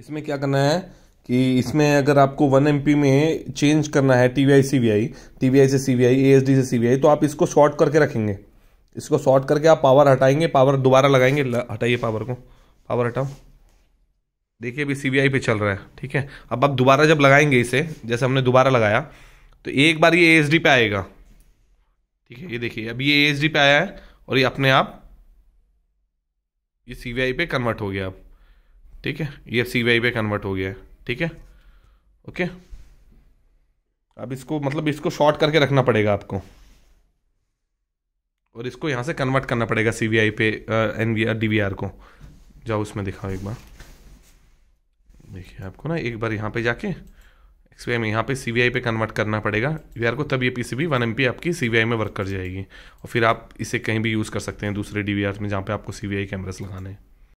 इसमें क्या करना है कि इसमें अगर आपको वन एम में चेंज करना है T V I C V I T V I से C V I A S D से सी वी आई तो आप इसको शॉर्ट करके रखेंगे इसको शॉर्ट करके आप पावर हटाएंगे पावर दोबारा लगाएंगे हटाइए पावर को पावर हटाओ देखिए अभी सी आई पे चल रहा है ठीक है अब आप दोबारा जब लगाएंगे इसे जैसे हमने दोबारा लगाया तो एक बार ये ए पे आएगा ठीक है ये देखिए अभी ये ए पे आया है और ये अपने आप ये सी आई पे कन्वर्ट हो गया अब ठीक है ये सी वाई पे कन्वर्ट हो गया है ठीक है ओके अब इसको मतलब इसको शॉर्ट करके रखना पड़ेगा आपको और इसको यहाँ से कन्वर्ट करना पड़ेगा सी वी आई पे N V R D V R को जाओ उसमें दिखाओ एक बार देखिए आपको ना एक बार यहाँ पे जाके एक्स में यहाँ पे सी वी आई पे कन्वर्ट करना पड़ेगा वी आर को तब ये P C B one M P आपकी सी वी आई में वर्क कर जाएगी और फिर आप इसे कहीं भी यूज़ कर सकते हैं दूसरे डी वी आर में जहाँ पे आपको सी वी आई कैमरास लगाने हैं